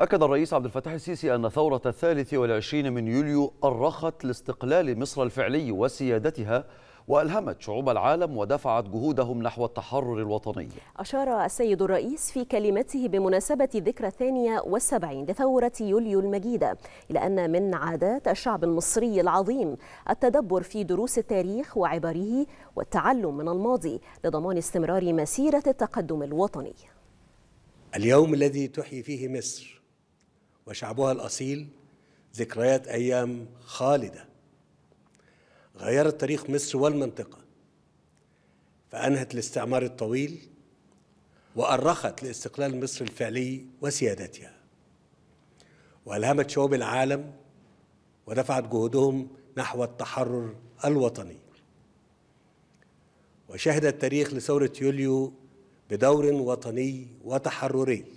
أكد الرئيس عبد الفتاح السيسي أن ثورة الثالث والعشرين من يوليو أرخت لاستقلال مصر الفعلي وسيادتها وألهمت شعوب العالم ودفعت جهودهم نحو التحرر الوطني أشار السيد الرئيس في كلمته بمناسبة ذكرى الثانية والسبعين لثورة يوليو المجيدة إلى أن من عادات الشعب المصري العظيم التدبر في دروس التاريخ وعباره والتعلم من الماضي لضمان استمرار مسيرة التقدم الوطني اليوم الذي تحيي فيه مصر وشعبها الأصيل ذكريات أيام خالدة غيرت تاريخ مصر والمنطقة فأنهت الاستعمار الطويل وأرخت لاستقلال مصر الفعلي وسيادتها وألهمت شعوب العالم ودفعت جهودهم نحو التحرر الوطني وشهد التاريخ لثورة يوليو بدور وطني وتحرري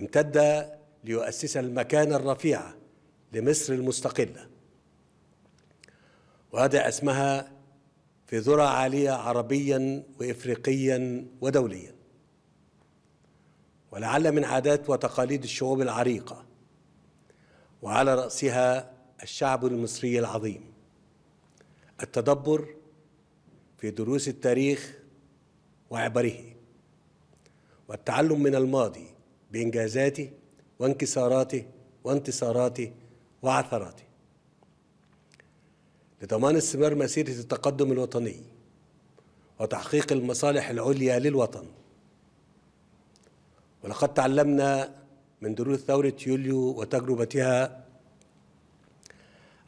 امتد ليؤسس المكانة الرفيعة لمصر المستقلة وهذا اسمها في ذرى عالية عربيا وإفريقيا ودوليا ولعل من عادات وتقاليد الشعوب العريقة وعلى رأسها الشعب المصري العظيم التدبر في دروس التاريخ وعبره والتعلم من الماضي بإنجازاتي وانكساراتي وانتصاراتي وعثراتي لضمان استمرار مسيرة التقدم الوطني وتحقيق المصالح العليا للوطن ولقد تعلمنا من دروس ثورة يوليو وتجربتها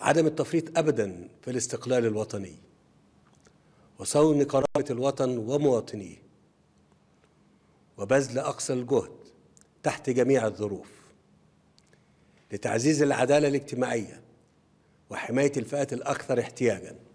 عدم التفريط أبدا في الاستقلال الوطني وصون كرامة الوطن ومواطنيه وبذل أقصى الجهد تحت جميع الظروف لتعزيز العداله الاجتماعيه وحمايه الفئات الاكثر احتياجا